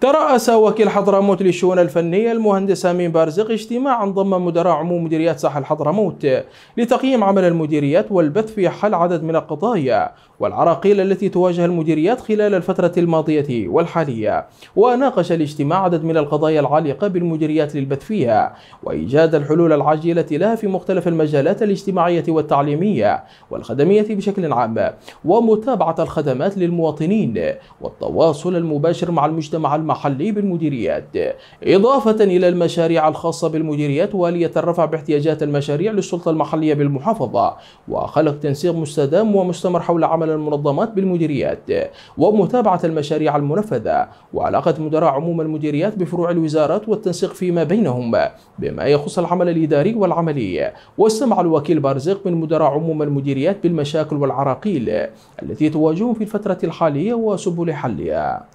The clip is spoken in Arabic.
ترأس وكيل حضرموت للشؤون الفنية المهندس أمين بارزق اجتماعا ضم مدراء عموم مديريات ساحل حضرموت لتقييم عمل المديريات والبث في حل عدد من القضايا والعراقيل التي تواجه المديريات خلال الفترة الماضية والحالية وناقش الاجتماع عدد من القضايا العالقة بالمديريات للبث فيها وإيجاد الحلول العاجلة لها في مختلف المجالات الاجتماعية والتعليمية والخدمية بشكل عام ومتابعة الخدمات للمواطنين والتواصل المباشر مع المجتمع المدني المحلي بالمديريات إضافة إلى المشاريع الخاصة بالمديريات والية الرفع باحتياجات المشاريع للسلطة المحلية بالمحافظة وخلق تنسيق مستدام ومستمر حول عمل المنظمات بالمديريات ومتابعة المشاريع المنفذة وعلاقة مدراء عموم المديريات بفروع الوزارات والتنسيق فيما بينهم بما يخص العمل الإداري والعملي واستمع الوكيل بارزيق من مدراء عموم المديريات بالمشاكل والعراقيل التي تواجههم في الفترة الحالية وسبل حلها